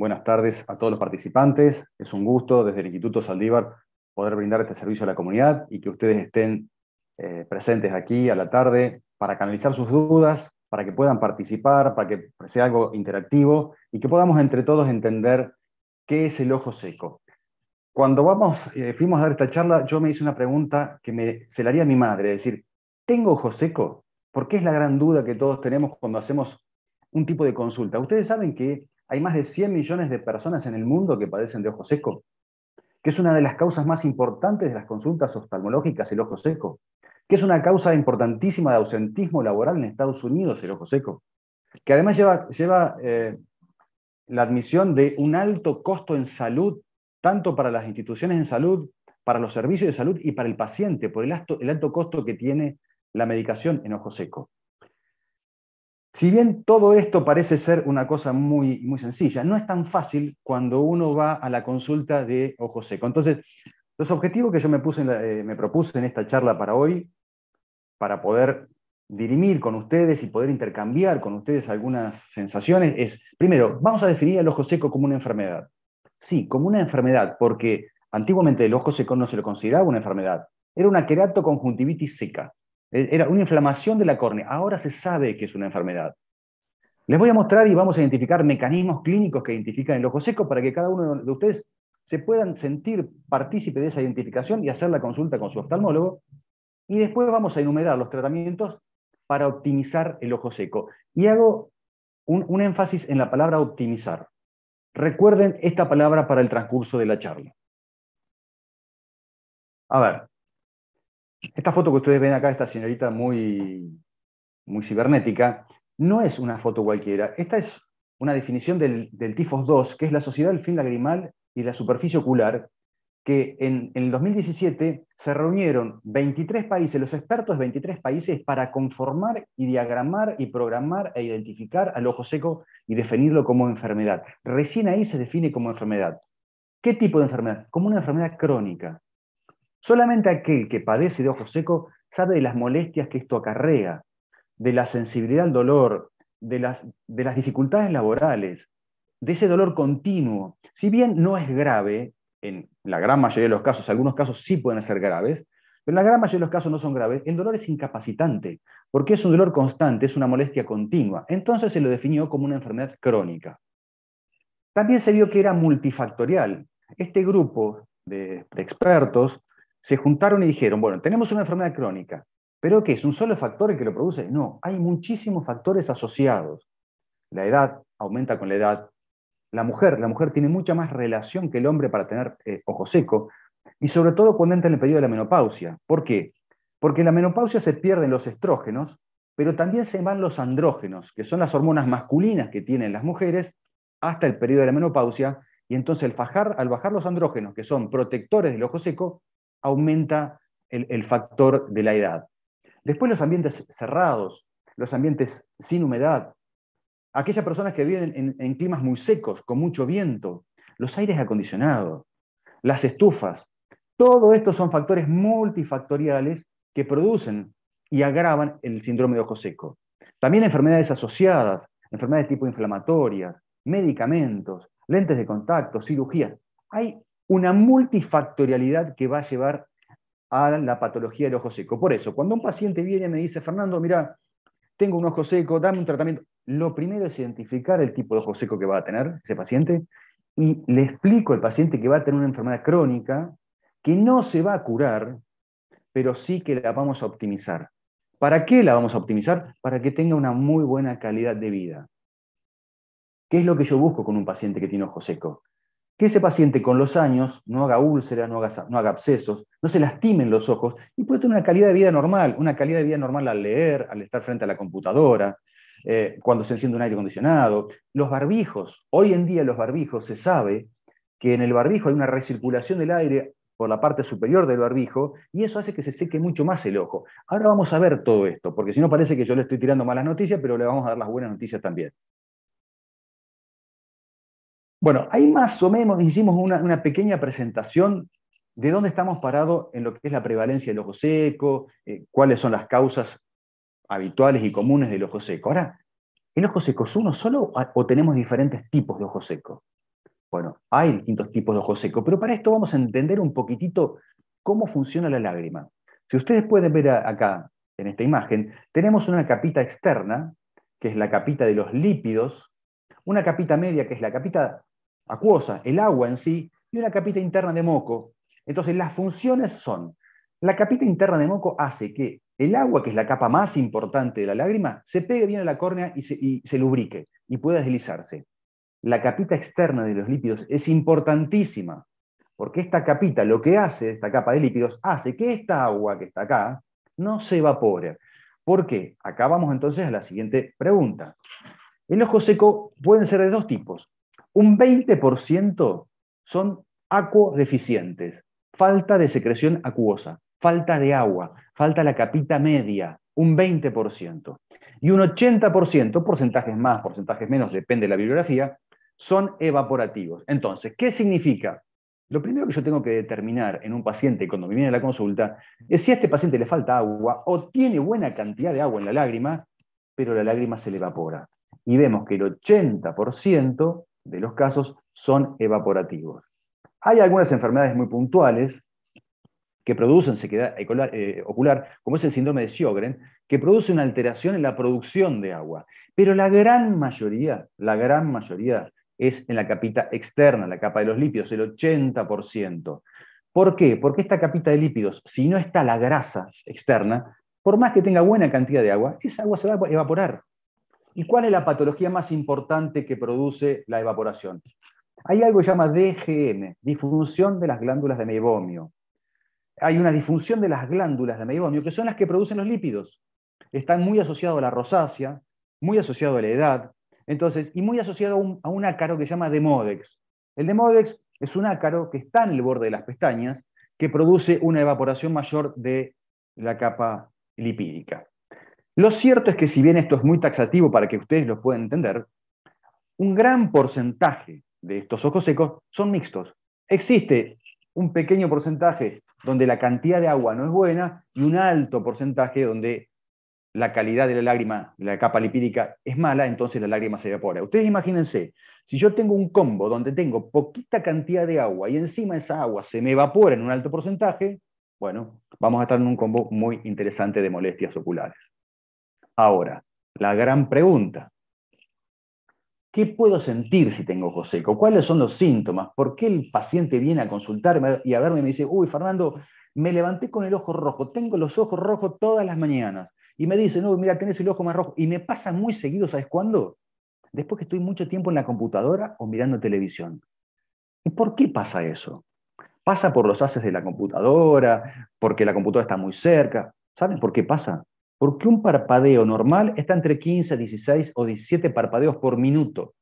Buenas tardes a todos los participantes. Es un gusto desde el Instituto Saldívar poder brindar este servicio a la comunidad y que ustedes estén eh, presentes aquí a la tarde para canalizar sus dudas, para que puedan participar, para que sea algo interactivo y que podamos entre todos entender qué es el ojo seco. Cuando vamos, eh, fuimos a dar esta charla, yo me hice una pregunta que me, se la haría mi madre, decir, ¿tengo ojo seco? Porque es la gran duda que todos tenemos cuando hacemos un tipo de consulta. Ustedes saben que hay más de 100 millones de personas en el mundo que padecen de ojo seco, que es una de las causas más importantes de las consultas oftalmológicas, el ojo seco, que es una causa importantísima de ausentismo laboral en Estados Unidos, el ojo seco, que además lleva, eh, la admisión de un alto costo en salud, tanto para las instituciones en salud, para los servicios de salud y para el paciente, por el alto, el alto costo que tiene la medicación en ojo seco. Si bien todo esto parece ser una cosa muy, muy sencilla, no es tan fácil cuando uno va a la consulta de ojo seco. Entonces, los objetivos que yo eh, me, propuse en esta charla para hoy, para poder dirimir con ustedes y poder intercambiar con ustedes algunas sensaciones, es, primero, vamos a definir el ojo seco como una enfermedad. Sí, como una enfermedad, porque antiguamente el ojo seco no se lo consideraba una enfermedad. Era una queratoconjuntivitis seca. Eh, era una inflamación de la córnea. Ahora se sabe que es una enfermedad. Les voy a mostrar y vamos a identificar mecanismos clínicos que identifican el ojo seco para que cada uno de ustedes se puedan sentir partícipe de esa identificación y hacer la consulta con su oftalmólogo. Y después vamos a enumerar los tratamientos para optimizar el ojo seco. Y hago un, un énfasis en la palabra optimizar. Recuerden esta palabra para el transcurso de la charla. A ver, esta foto que ustedes ven acá, esta señorita muy, muy cibernética, no es una foto cualquiera. Esta es una definición del, tifos 2, que es la sociedad del fin lagrimal y la superficie ocular, que en, en, el 2017 se reunieron 23 países, los expertos de 23 países, para conformar y diagramar y programar e identificar al ojo seco y definirlo como enfermedad. Recién ahí se define como enfermedad. ¿Qué tipo de enfermedad? Como una enfermedad crónica. Solamente aquel que padece de ojo seco sabe de las molestias que esto acarrea, de la sensibilidad al dolor, de las, de las dificultades laborales, de ese dolor continuo. Si bien no es grave, en la gran mayoría de los casos, algunos casos sí pueden ser graves, pero en la gran mayoría de los casos no son graves, el dolor es incapacitante, porque es un dolor constante, es una molestia continua. Entonces se lo definió como una enfermedad crónica. También se vio que era multifactorial. Este grupo de expertos se juntaron y dijeron, bueno, tenemos una enfermedad crónica, pero ¿qué es un solo factor el que lo produce? No, hay muchísimos factores asociados. La edad aumenta con la edad. La mujer, la mujer tiene mucha más relación que el hombre para tener eh, ojo seco. Y sobre todo cuando entra en el periodo de la menopausia. ¿Por qué? Porque en la menopausia se pierden los estrógenos, pero también se van los andrógenos, que son las hormonas masculinas que tienen las mujeres, hasta el periodo de la menopausia. Y entonces al bajar los andrógenos, que son protectores del ojo seco, aumenta el, factor de la edad. Después los ambientes cerrados, los ambientes sin humedad, aquellas personas que viven en, climas muy secos, con mucho viento, los aires acondicionados, las estufas, todo esto son factores multifactoriales que producen y agravan el síndrome de ojo seco. También enfermedades asociadas, enfermedades tipo inflamatorias, medicamentos, lentes de contacto, cirugías. Hay una multifactorialidad que va a llevar a la patología del ojo seco. Por eso, cuando un paciente viene y me dice, Fernando, mira, tengo un ojo seco, dame un tratamiento, lo primero es identificar el tipo de ojo seco que va a tener ese paciente y le explico al paciente que va a tener una enfermedad crónica que no se va a curar, pero sí que la vamos a optimizar. ¿Para qué la vamos a optimizar? Para que tenga una muy buena calidad de vida. ¿Qué es lo que yo busco con un paciente que tiene ojo seco? que ese paciente con los años no haga úlceras, no haga, no abscesos, no se lastimen los ojos y puede tener una calidad de vida normal, una calidad de vida normal al leer, al estar frente a la computadora, eh, cuando se enciende un aire acondicionado. Los barbijos, hoy en día los barbijos se sabe que en el barbijo hay una recirculación del aire por la parte superior del barbijo, y eso hace que se seque mucho más el ojo. Ahora vamos a ver todo esto, porque si no parece que yo le estoy tirando malas noticias, pero le vamos a dar las buenas noticias también. Bueno, ahí más o menos hicimos una, pequeña presentación de dónde estamos parados en lo que es la prevalencia del ojo seco, eh, cuáles son las causas habituales y comunes del ojo seco. Ahora, ¿el ojo seco es uno solo o tenemos diferentes tipos de ojo seco? Bueno, hay distintos tipos de ojo seco, pero para esto vamos a entender un poquitito cómo funciona la lágrima. Si ustedes pueden ver acá, en esta imagen, tenemos una capita externa, que es la capita de los lípidos, una capita media, que es la capita acuosa, el agua en sí, y una capita interna de moco. Entonces, las funciones son, la capita interna de moco hace que el agua, que es la capa más importante de la lágrima, se pegue bien a la córnea y se, lubrique y pueda deslizarse. La capita externa de los lípidos es importantísima, porque esta capita, lo que hace, esta capa de lípidos, hace que esta agua que está acá no se evapore. ¿Por qué? Acá vamos entonces a la siguiente pregunta. El ojo seco pueden ser de dos tipos, un 20% son acuodeficientes, falta de secreción acuosa, falta de agua, falta la capita media, un 20%. Y un 80%, porcentajes más, porcentajes menos, depende de la bibliografía, son evaporativos. Entonces, ¿qué significa? Lo primero que yo tengo que determinar en un paciente cuando me viene a la consulta es si a este paciente le falta agua o tiene buena cantidad de agua en la lágrima, pero la lágrima se le evapora. Y vemos que el 80% de los casos son evaporativos. Hay algunas enfermedades muy puntuales que producen sequedad eh, ocular, como es el síndrome de Sjogren, que produce una alteración en la producción de agua. Pero la gran mayoría, la gran mayoría es en la capita externa, la capa de los lípidos, el 80%. ¿Por qué? Porque esta capita de lípidos, si no está la grasa externa, por más que tenga buena cantidad de agua, esa agua se va a evaporar. ¿Y cuál es la patología más importante que produce la evaporación? Hay algo que se llama DGM, disfunción de las glándulas de meibomio. Hay una disfunción de las glándulas de meibomio, que son las que producen los lípidos. Están muy asociados a la rosácea, muy asociado a la edad, entonces, y muy asociado a un ácaro que se llama demodex. El demodex es un ácaro que está en el borde de las pestañas, que produce una evaporación mayor de la capa lipídica. Lo cierto es que si bien esto es muy taxativo para que ustedes lo puedan entender, un gran porcentaje de estos ojos secos son mixtos. Existe un pequeño porcentaje donde la cantidad de agua no es buena y un alto porcentaje donde la calidad de la lágrima, la capa lipídica, es mala, entonces la lágrima se evapora. Ustedes imagínense, si yo tengo un combo donde tengo poquita cantidad de agua y encima esa agua se me evapora en un alto porcentaje, bueno, vamos a estar en un combo muy interesante de molestias oculares. Ahora, la gran pregunta. ¿Qué puedo sentir si tengo ojo seco? ¿Cuáles son los síntomas? ¿Por qué el paciente viene a consultarme y a verme y me dice, uy, Fernando, me levanté con el ojo rojo, tengo los ojos rojos todas las mañanas? Y me dice, no, mira, tenés el ojo más rojo. Y me pasa muy seguido, ¿sabes cuándo? Después que estoy mucho tiempo en la computadora o mirando televisión. ¿Y por qué pasa eso? Pasa por los haces de la computadora, porque la computadora está muy cerca. ¿Saben por qué pasa? Porque un parpadeo normal está entre 15, 16 o 17 parpadeos por minuto.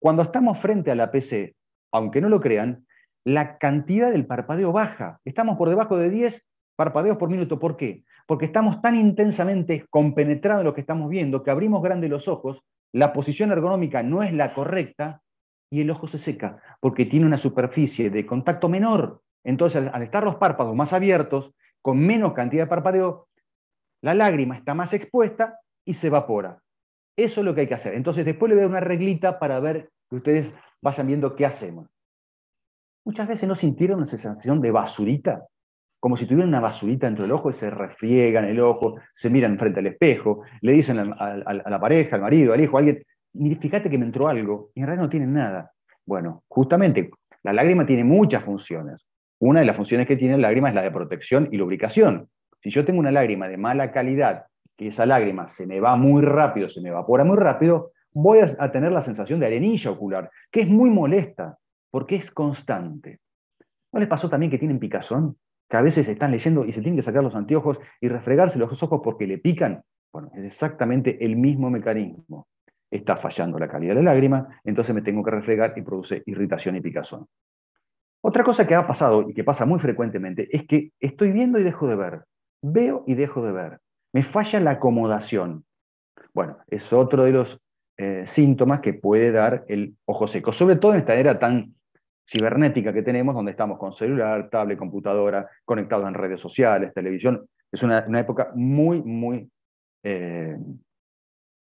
Cuando estamos frente a la PC, aunque no lo crean, la cantidad del parpadeo baja. Estamos por debajo de 10 parpadeos por minuto. ¿Por qué? Porque estamos tan intensamente compenetrados en lo que estamos viendo que abrimos grandes los ojos, la posición ergonómica no es la correcta y el ojo se seca porque tiene una superficie de contacto menor. Entonces, al estar los párpados más abiertos, con menos cantidad de parpadeo, la lágrima está más expuesta y se evapora. Eso es lo que hay que hacer. Entonces, después le voy a dar una reglita para ver que ustedes vayan viendo qué hacemos. Muchas veces no sintieron esa sensación de basurita, como si tuvieran una basurita dentro del ojo y se refriegan el ojo, se miran frente al espejo, le dicen a, la pareja, al marido, al hijo, a alguien, fíjate que me entró algo, y en realidad no tienen nada. Bueno, justamente, la lágrima tiene muchas funciones. Una de las funciones que tiene la lágrima es la de protección y lubricación. Si yo tengo una lágrima de mala calidad, que esa lágrima se me va muy rápido, se me evapora muy rápido, voy a, tener la sensación de arenilla ocular, que es muy molesta, porque es constante. ¿No les pasó también que tienen picazón? Que a veces están leyendo y se tienen que sacar los anteojos y refregarse los ojos porque le pican. Bueno, es exactamente el mismo mecanismo. Está fallando la calidad de la lágrima, entonces me tengo que refregar y produce irritación y picazón. Otra cosa que ha pasado y que pasa muy frecuentemente es que estoy viendo y dejo de ver. Veo y dejo de ver. Me falla la acomodación. Bueno, es otro de los eh, síntomas que puede dar el ojo seco, sobre todo en esta era tan cibernética que tenemos, donde estamos con celular, tablet, computadora, conectados en redes sociales, televisión. Es una, época muy, muy eh,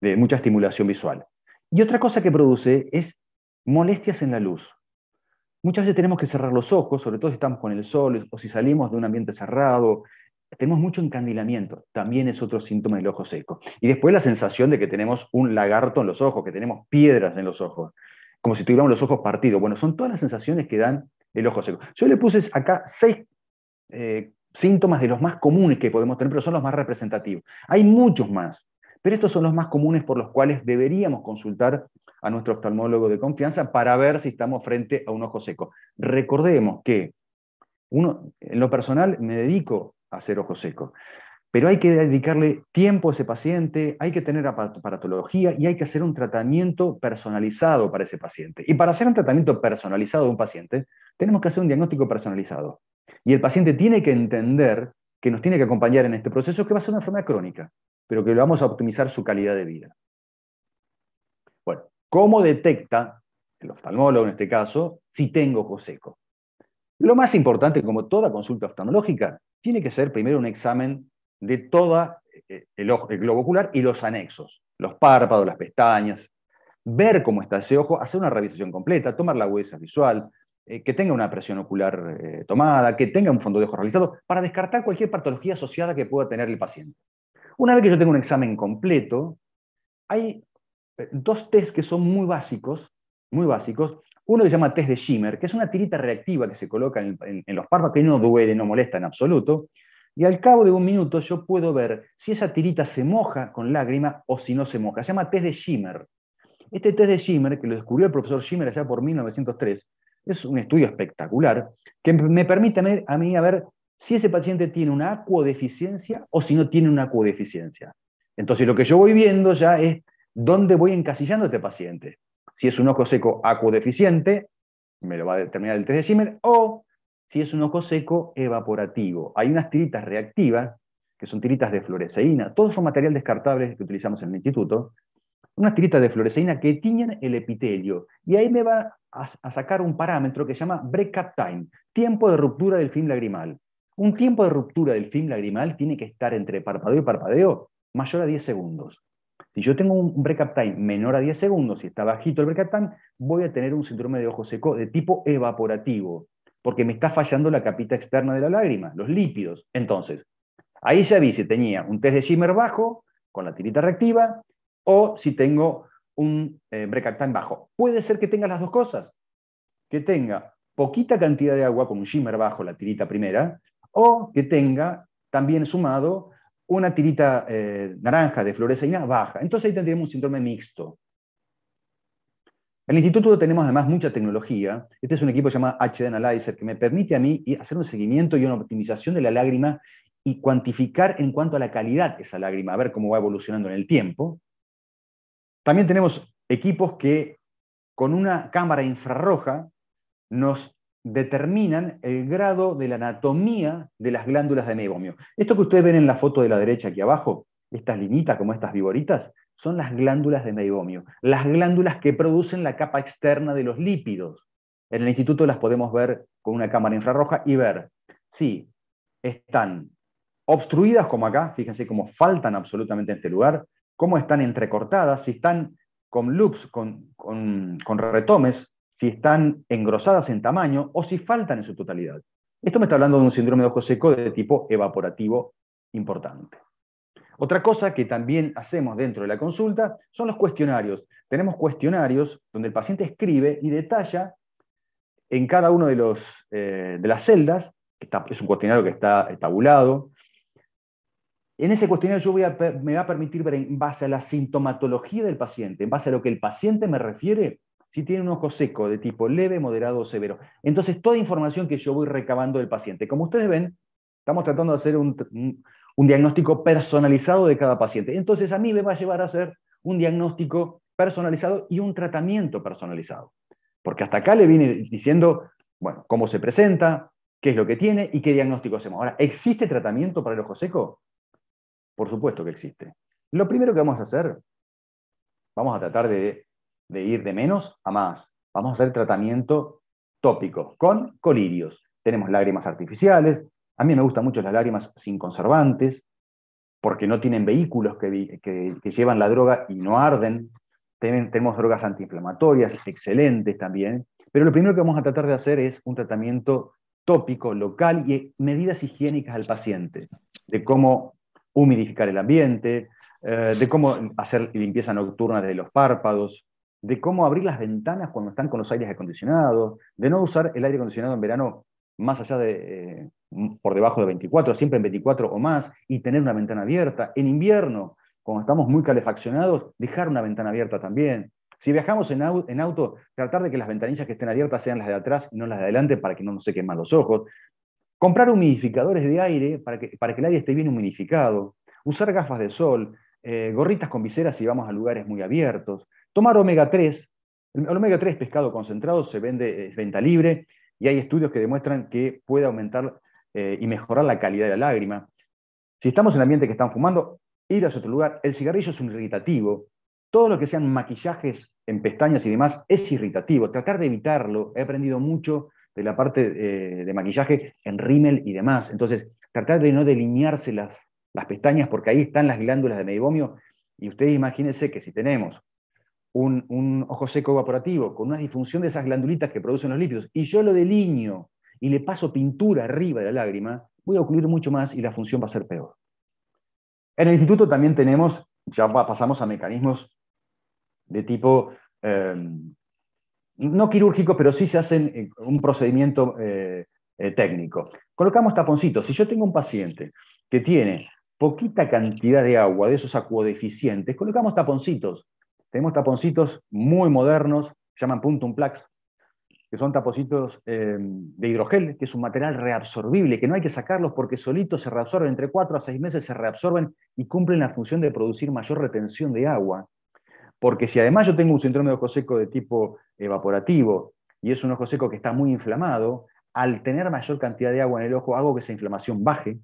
de mucha estimulación visual. Y otra cosa que produce es molestias en la luz. Muchas veces tenemos que cerrar los ojos, sobre todo si estamos con el sol o si salimos de un ambiente cerrado, tenemos mucho encandilamiento, también es otro síntoma del ojo seco. Y después la sensación de que tenemos un lagarto en los ojos, que tenemos piedras en los ojos, como si tuviéramos los ojos partidos. Bueno, son todas las sensaciones que dan el ojo seco. Yo le puse acá seis eh, síntomas de los más comunes que podemos tener, pero son los más representativos. Hay muchos más, pero estos son los más comunes por los cuales deberíamos consultar a nuestro oftalmólogo de confianza para ver si estamos frente a un ojo seco. Recordemos que uno, en lo personal me dedico hacer ojo seco. Pero hay que dedicarle tiempo a ese paciente, hay que tener aparatología y hay que hacer un tratamiento personalizado para ese paciente. Y para hacer un tratamiento personalizado de un paciente, tenemos que hacer un diagnóstico personalizado. Y el paciente tiene que entender que nos tiene que acompañar en este proceso, que va a ser una enfermedad crónica, pero que le vamos a optimizar su calidad de vida. Bueno, ¿cómo detecta el oftalmólogo en este caso si tengo ojo seco? Lo más importante, como toda consulta oftalmológica, tiene que ser primero un examen de todo eh, el, globo ocular y los anexos, los párpados, las pestañas, ver cómo está ese ojo, hacer una revisión completa, tomar la huesa visual, eh, que tenga una presión ocular eh, tomada, que tenga un fondo de ojo realizado, para descartar cualquier patología asociada que pueda tener el paciente. Una vez que yo tengo un examen completo, hay dos test que son muy básicos, muy básicos, uno que se llama test de Shimmer, que es una tirita reactiva que se coloca en, los párpados, que no duele, no molesta en absoluto. Y al cabo de un minuto yo puedo ver si esa tirita se moja con lágrima o si no se moja. Se llama test de Shimmer. Este test de Shimmer, que lo descubrió el profesor Shimmer allá por 1903, es un estudio espectacular que me permite a mí a ver si ese paciente tiene una acuodeficiencia o si no tiene una acuodeficiencia. Entonces lo que yo voy viendo ya es dónde voy encasillando a este paciente si es un ojo seco acuodeficiente, me lo va a determinar el test de o si es un ojo seco evaporativo. Hay unas tiritas reactivas, que son tiritas de fluoresceína, todos son material descartable que utilizamos en el instituto, unas tiritas de fluoresceína que tiñen el epitelio, y ahí me va a, sacar un parámetro que se llama break-up time, tiempo de ruptura del film lagrimal. Un tiempo de ruptura del film lagrimal tiene que estar entre parpadeo y parpadeo mayor a 10 segundos. Si yo tengo un break-up time menor a 10 segundos, si está bajito el break-up time, voy a tener un síndrome de ojo seco de tipo evaporativo, porque me está fallando la capita externa de la lágrima, los lípidos. Entonces, ahí ya vi si tenía un test de Shimmer bajo, con la tirita reactiva, o si tengo un eh, break-up time bajo. Puede ser que tenga las dos cosas, que tenga poquita cantidad de agua con un shimmer bajo, la tirita primera, o que tenga también sumado una tirita eh, naranja de fluoresceína baja. Entonces ahí tendríamos un síndrome mixto. En el instituto tenemos además mucha tecnología. Este es un equipo llamado HD Analyzer que me permite a mí hacer un seguimiento y una optimización de la lágrima y cuantificar en cuanto a la calidad de esa lágrima, a ver cómo va evolucionando en el tiempo. También tenemos equipos que con una cámara infrarroja nos determinan el grado de la anatomía de las glándulas de meibomio. Esto que ustedes ven en la foto de la derecha aquí abajo, estas linitas como estas viboritas, son las glándulas de meibomio. las glándulas que producen la capa externa de los lípidos. En el instituto las podemos ver con una cámara infrarroja y ver si están obstruidas como acá, fíjense cómo faltan absolutamente en este lugar, cómo están entrecortadas, si están con loops, con, con, con retomes, si están engrosadas en tamaño o si faltan en su totalidad. Esto me está hablando de un síndrome de ojo seco de tipo evaporativo importante. Otra cosa que también hacemos dentro de la consulta son los cuestionarios. Tenemos cuestionarios donde el paciente escribe y detalla en cada una de, eh, de las celdas, que es un cuestionario que está tabulado, en ese cuestionario yo me va a permitir ver en base a la sintomatología del paciente, en base a lo que el paciente me refiere, si tiene un ojo seco de tipo leve, moderado o severo. Entonces, toda información que yo voy recabando del paciente. Como ustedes ven, estamos tratando de hacer un, diagnóstico personalizado de cada paciente. Entonces, a mí me va a llevar a hacer un diagnóstico personalizado y un tratamiento personalizado. Porque hasta acá le viene diciendo, bueno, cómo se presenta, qué es lo que tiene y qué diagnóstico hacemos. Ahora, ¿existe tratamiento para el ojo seco? Por supuesto que existe. Lo primero que vamos a hacer, vamos a tratar de de ir de menos a más. Vamos a hacer tratamiento tópico con colirios. Tenemos lágrimas artificiales. A mí me gustan mucho las lágrimas sin conservantes, porque no tienen vehículos que, llevan la droga y no arden. tenemos drogas antiinflamatorias, excelentes también. Pero lo primero que vamos a tratar de hacer es un tratamiento tópico, local y medidas higiénicas al paciente, de cómo humidificar el ambiente, eh, de cómo hacer limpieza nocturna de los párpados, de cómo abrir las ventanas cuando están con los aires acondicionados, de no usar el aire acondicionado en verano más allá de, eh, mm, por debajo de 24, siempre en 24 o más, y tener una ventana abierta. En invierno, cuando estamos muy calefaccionados, dejar una ventana abierta también. Si viajamos en, auto, tratar de que las ventanillas que estén abiertas sean las de atrás y no las de adelante para que no nos se quemen los ojos. Comprar humidificadores de aire para que, para que el aire esté bien humidificado. Usar gafas de sol, eh, gorritas con viseras si vamos a lugares muy abiertos. Tomar omega 3, el omega 3 pescado concentrado se vende, eh, es venta libre y hay estudios que demuestran que puede aumentar eh, y mejorar la calidad de la lágrima. Si estamos en el ambiente que están fumando, ir a otro lugar. El cigarrillo es un irritativo. Todo lo que sean maquillajes en pestañas y demás es irritativo. Tratar de evitarlo. He aprendido mucho de la parte eh, de maquillaje en rímel y demás. Entonces, tratar de no delinearse las, las pestañas porque ahí están las glándulas de meibomio. Y ustedes imagínense que si tenemos un, ojo seco evaporativo con una disfunción de esas glandulitas que producen los lípidos, y yo lo deliño y le paso pintura arriba de la lágrima, voy a ocurrir mucho más y la función va a ser peor. En el instituto también tenemos, ya pasamos a mecanismos de tipo em, no quirúrgicos, pero sí se hacen eh, un procedimiento eh, eh, técnico. Colocamos taponcitos. Si yo tengo un paciente que tiene poquita cantidad de agua, de esos acuodeficientes, colocamos taponcitos tenemos taponcitos muy modernos, se llaman Puntum Plax, que son taponcitos eh, de hidrogel, que es un material reabsorbible, que no hay que sacarlos porque solitos se reabsorben, entre 4 a 6 meses se reabsorben y cumplen la función de producir mayor retención de agua. Porque si además yo tengo un síndrome de ojo seco de tipo evaporativo y es un ojo seco que está muy inflamado, al tener mayor cantidad de agua en el ojo hago que esa inflamación baje.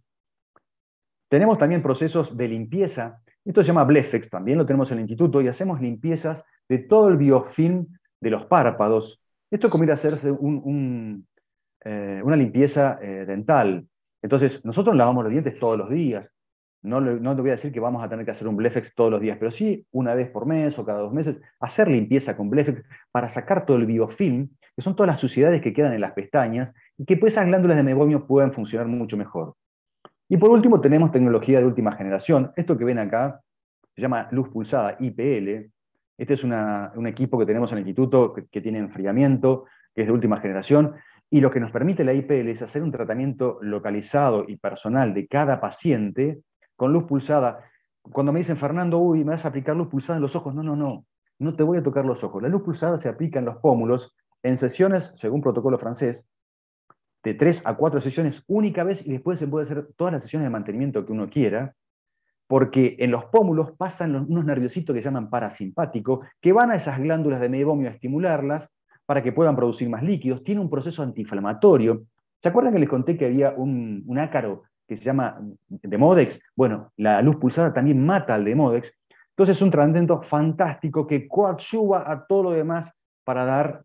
Tenemos también procesos de limpieza esto se llama Blefex, también lo tenemos en el instituto y hacemos limpiezas de todo el biofilm de los párpados. Esto es como ir a hacerse eh, una limpieza eh, dental. Entonces, nosotros lavamos los dientes todos los días. No, no, te voy a decir que vamos a tener que hacer un Blefex todos los días, pero sí una vez por mes o cada dos meses, hacer limpieza con Blefex para sacar todo el biofilm, que son todas las suciedades que quedan en las pestañas, y que pues esas glándulas de meibomio puedan funcionar mucho mejor. Y por último, tenemos tecnología de última generación. Esto que ven acá se llama luz pulsada, IPL. Este es un equipo que tenemos en el instituto que, tiene enfriamiento, que es de última generación. Y lo que nos permite la IPL es hacer un tratamiento localizado y personal de cada paciente con luz pulsada. Cuando me dicen, Fernando, uy, me vas a aplicar luz pulsada en los ojos, no, no, no, no te voy a tocar los ojos. La luz pulsada se aplica en los pómulos en sesiones, según protocolo francés, de tres a cuatro sesiones única vez y después se puede hacer todas las sesiones de mantenimiento que uno quiera, porque en los pómulos pasan unos nerviositos que se llaman parasimpáticos, que van a esas glándulas de meibomio a estimularlas para que puedan producir más líquidos. Tiene un proceso antiinflamatorio. ¿Se acuerdan que les conté que había un, un ácaro que se llama Demodex? Bueno, la luz pulsada también mata al Demodex. Entonces es un tratamiento fantástico que coadyuva a todo lo demás para dar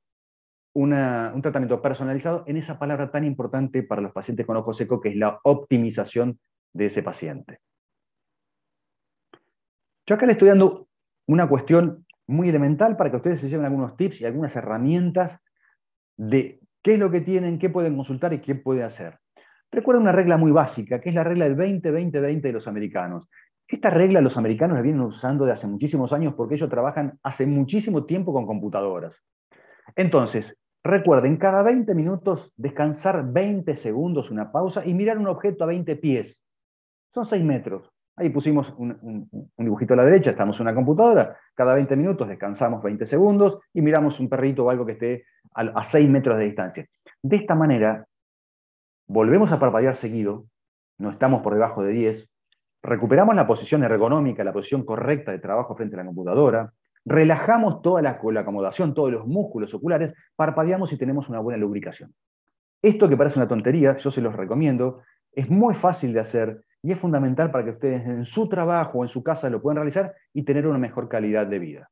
un tratamiento personalizado en esa palabra tan importante para los pacientes con ojo seco, que es la optimización de ese paciente. Yo acá le estoy dando una cuestión muy elemental para que ustedes se lleven algunos tips y algunas herramientas de qué es lo que tienen, qué pueden consultar y qué puede hacer. Recuerda una regla muy básica, que es la regla del 20-20-20 de los americanos. Esta regla los americanos la vienen usando de hace muchísimos años porque ellos trabajan hace muchísimo tiempo con computadoras. Entonces, Recuerden, cada 20 minutos descansar 20 segundos, una pausa, y mirar un objeto a 20 pies. Son 6 metros. Ahí pusimos un, dibujito a la derecha, estamos en una computadora, cada 20 minutos descansamos 20 segundos y miramos un perrito o algo que esté a, a 6 metros de distancia. De esta manera, volvemos a parpadear seguido, no estamos por debajo de 10, recuperamos la posición ergonómica, la posición correcta de trabajo frente a la computadora, relajamos toda la, acomodación, todos los músculos oculares, parpadeamos y tenemos una buena lubricación. Esto que parece una tontería, yo se los recomiendo, es muy fácil de hacer y es fundamental para que ustedes en su trabajo o en su casa lo puedan realizar y tener una mejor calidad de vida.